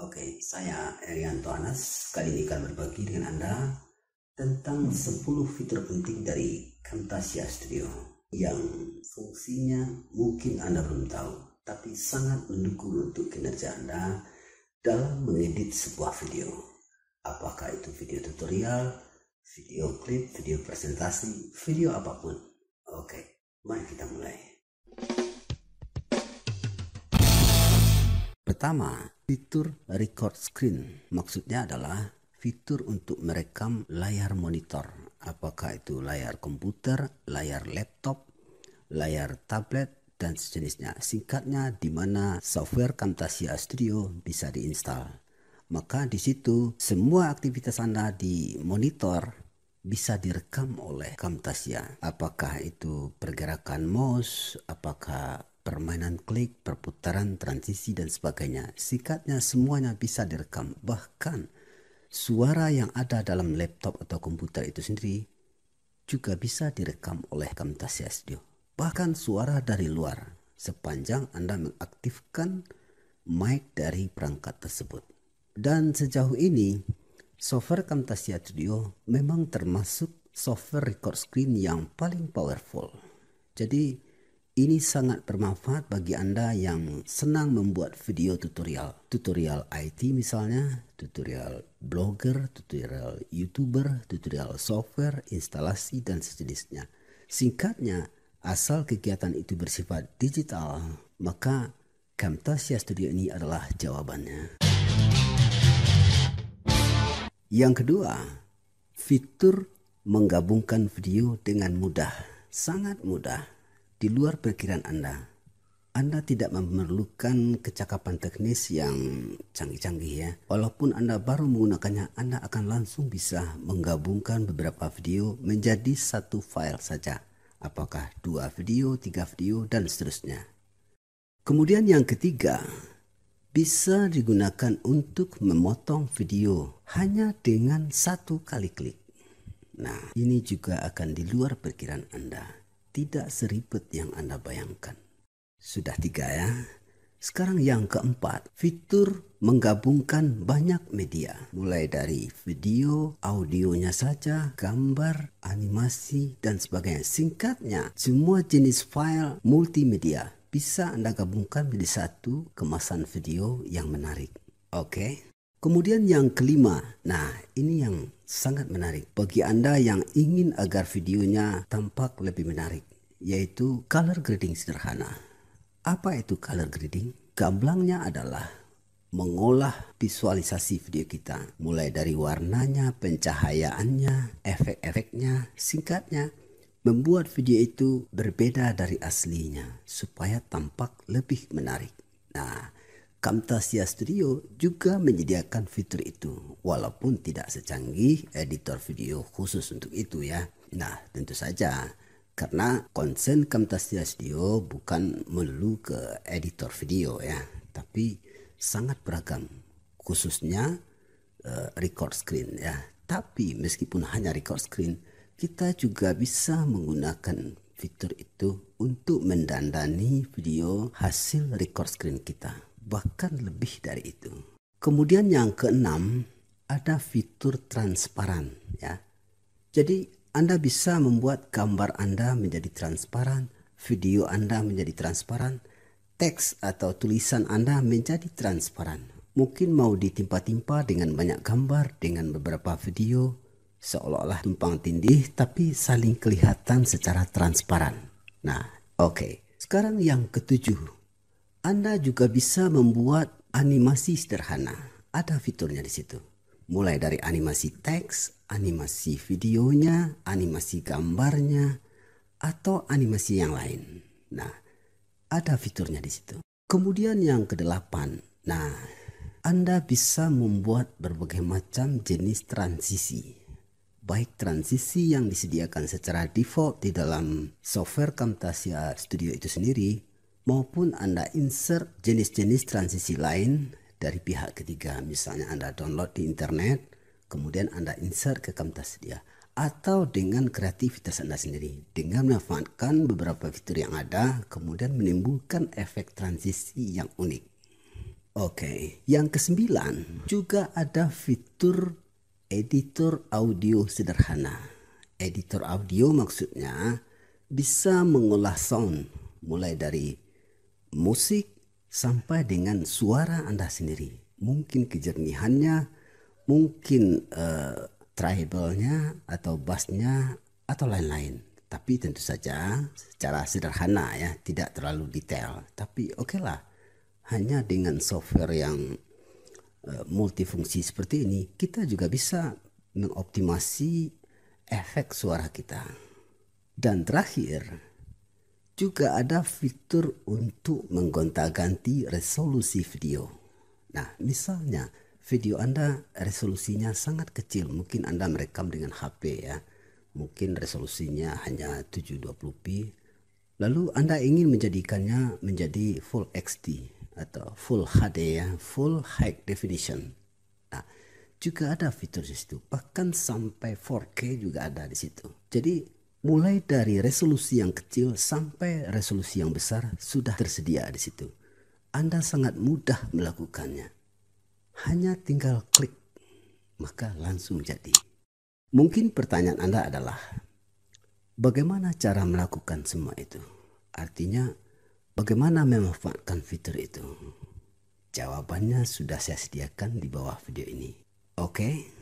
Oke, saya Erianto Anas. Kali ini akan berbagi dengan Anda tentang 10 fitur penting dari Camtasia Studio yang fungsinya mungkin Anda belum tahu, tapi sangat mendukung untuk kinerja Anda dalam mengedit sebuah video. Apakah itu video tutorial, video klip, video presentasi, video apapun. Oke, mari kita mulai. Pertama, Fitur record screen maksudnya adalah fitur untuk merekam layar monitor, apakah itu layar komputer, layar laptop, layar tablet, dan sejenisnya. Singkatnya, di mana software Camtasia Studio bisa diinstal. Maka di situ semua aktivitas Anda di monitor bisa direkam oleh Camtasia. Apakah itu pergerakan mouse, apakah permainan klik, perputaran, transisi, dan sebagainya. Sikatnya semuanya bisa direkam, bahkan suara yang ada dalam laptop atau komputer itu sendiri juga bisa direkam oleh Camtasia Studio. Bahkan suara dari luar, sepanjang Anda mengaktifkan mic dari perangkat tersebut. Dan sejauh ini, software Camtasia Studio memang termasuk software record screen yang paling powerful. Jadi, ini sangat bermanfaat bagi Anda yang senang membuat video tutorial. Tutorial IT misalnya, tutorial blogger, tutorial youtuber, tutorial software, instalasi, dan sejenisnya. Singkatnya, asal kegiatan itu bersifat digital, maka Camtasia Studio ini adalah jawabannya. Yang kedua, fitur menggabungkan video dengan mudah. Sangat mudah di luar perkiraan Anda. Anda tidak memerlukan kecakapan teknis yang canggih-canggih ya. Walaupun Anda baru menggunakannya, Anda akan langsung bisa menggabungkan beberapa video menjadi satu file saja. Apakah dua video, tiga video, dan seterusnya. Kemudian yang ketiga, bisa digunakan untuk memotong video hanya dengan satu kali klik. Nah, ini juga akan di luar perkiraan Anda tidak seribet yang Anda bayangkan. Sudah tiga ya. Sekarang yang keempat, fitur menggabungkan banyak media. Mulai dari video, audionya saja, gambar, animasi, dan sebagainya. Singkatnya, semua jenis file multimedia bisa Anda gabungkan menjadi satu kemasan video yang menarik. Oke, okay? Kemudian yang kelima, nah ini yang sangat menarik bagi Anda yang ingin agar videonya tampak lebih menarik, yaitu color grading sederhana. Apa itu color grading? Gamblangnya adalah mengolah visualisasi video kita, mulai dari warnanya, pencahayaannya, efek-efeknya, singkatnya, membuat video itu berbeda dari aslinya supaya tampak lebih menarik. Nah, Camtasia Studio juga menyediakan fitur itu, walaupun tidak secanggih editor video khusus untuk itu ya. Nah, tentu saja karena konsen Camtasia Studio bukan melulu ke editor video ya, tapi sangat beragam, khususnya eh, record screen ya. Tapi meskipun hanya record screen, kita juga bisa menggunakan fitur itu untuk mendandani video hasil record screen kita bahkan lebih dari itu. Kemudian yang keenam, ada fitur transparan ya. Jadi Anda bisa membuat gambar Anda menjadi transparan, video Anda menjadi transparan, teks atau tulisan Anda menjadi transparan. Mungkin mau ditimpa-timpa dengan banyak gambar, dengan beberapa video, seolah-olah tumpang tindih tapi saling kelihatan secara transparan. Nah, oke. Okay. Sekarang yang ketujuh, anda juga bisa membuat animasi sederhana. Ada fiturnya di situ. Mulai dari animasi teks, animasi videonya, animasi gambarnya, atau animasi yang lain. Nah, ada fiturnya di situ. Kemudian yang kedelapan. Nah, Anda bisa membuat berbagai macam jenis transisi baik transisi yang disediakan secara default di dalam software Camtasia Studio itu sendiri maupun Anda insert jenis-jenis transisi lain dari pihak ketiga. Misalnya Anda download di internet, kemudian Anda insert ke Camtasia dia atau dengan kreativitas Anda sendiri dengan memanfaatkan beberapa fitur yang ada kemudian menimbulkan efek transisi yang unik. Oke, okay. yang kesembilan juga ada fitur editor audio sederhana. Editor audio maksudnya bisa mengolah sound mulai dari musik sampai dengan suara Anda sendiri. Mungkin kejernihannya, mungkin uh, eh, tribalnya atau bassnya atau lain-lain. Tapi tentu saja secara sederhana ya, tidak terlalu detail. Tapi oke okay lah, hanya dengan software yang uh, multifungsi seperti ini, kita juga bisa mengoptimasi efek suara kita. Dan terakhir, juga ada fitur untuk menggonta-ganti resolusi video. Nah, misalnya video Anda resolusinya sangat kecil, mungkin Anda merekam dengan HP ya. Mungkin resolusinya hanya 720p. Lalu Anda ingin menjadikannya menjadi full XD atau full HD ya, full high definition. Nah, juga ada fitur di situ, bahkan sampai 4K juga ada di situ. Jadi mulai dari resolusi yang kecil sampai resolusi yang besar sudah tersedia di situ. Anda sangat mudah melakukannya. Hanya tinggal klik, maka langsung jadi. Mungkin pertanyaan Anda adalah, bagaimana cara melakukan semua itu? Artinya, bagaimana memanfaatkan fitur itu? Jawabannya sudah saya sediakan di bawah video ini. Oke. Okay?